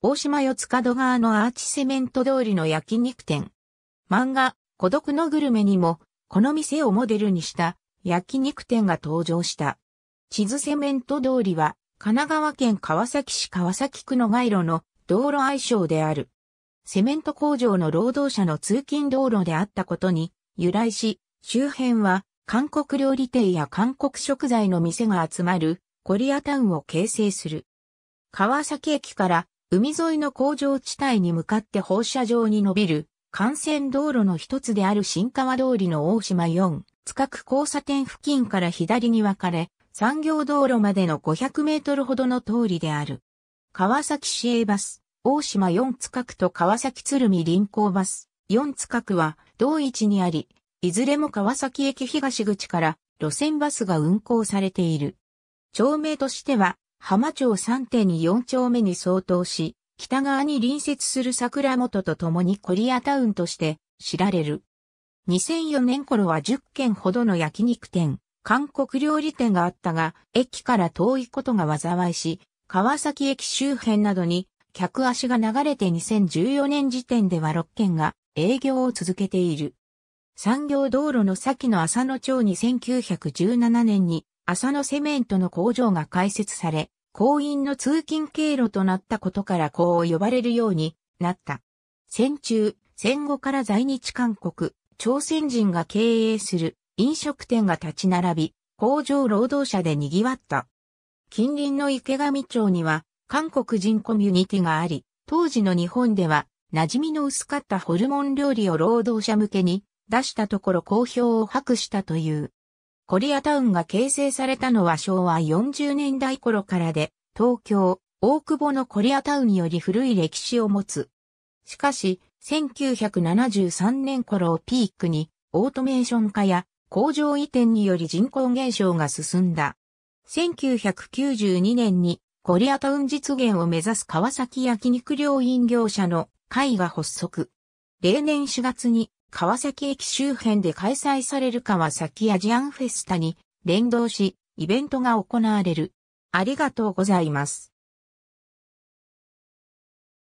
大島四つ角側のアーチセメント通りの焼肉店。漫画、孤独のグルメにも、この店をモデルにした焼肉店が登場した。地図セメント通りは、神奈川県川崎市川崎区の街路の道路愛称である。セメント工場の労働者の通勤道路であったことに由来し、周辺は韓国料理店や韓国食材の店が集まるコリアタウンを形成する。川崎駅から海沿いの工場地帯に向かって放射状に伸びる、幹線道路の一つである新川通りの大島4、塚区交差点付近から左に分かれ、産業道路までの500メートルほどの通りである。川崎市営バス、大島4塚区と川崎鶴見臨港バス、4塚区は同位置にあり、いずれも川崎駅東口から路線バスが運行されている。町名としては、浜町3.4丁目に相当し、北側に隣接する桜本と共にコリアタウンとして知られる。2004年頃は10軒ほどの焼肉店、韓国料理店があったが、駅から遠いことが災いし、川崎駅周辺などに客足が流れて2014年時点では6軒が営業を続けている。産業道路の先の浅野町に1917年に浅野セメントの工場が開設され、行員の通勤経路となったことからこう呼ばれるようになった。戦中、戦後から在日韓国、朝鮮人が経営する飲食店が立ち並び、工場労働者で賑わった。近隣の池上町には韓国人コミュニティがあり、当時の日本では馴染みの薄かったホルモン料理を労働者向けに出したところ好評を博したという。コリアタウンが形成されたのは昭和40年代頃からで、東京、大久保のコリアタウンより古い歴史を持つ。しかし、1973年頃をピークに、オートメーション化や工場移転により人口減少が進んだ。1992年にコリアタウン実現を目指す川崎焼肉料飲業者の会が発足。例年4月に川崎駅周辺で開催される川崎アジアンフェスタに連動し、イベントが行われる。ありがとうございます。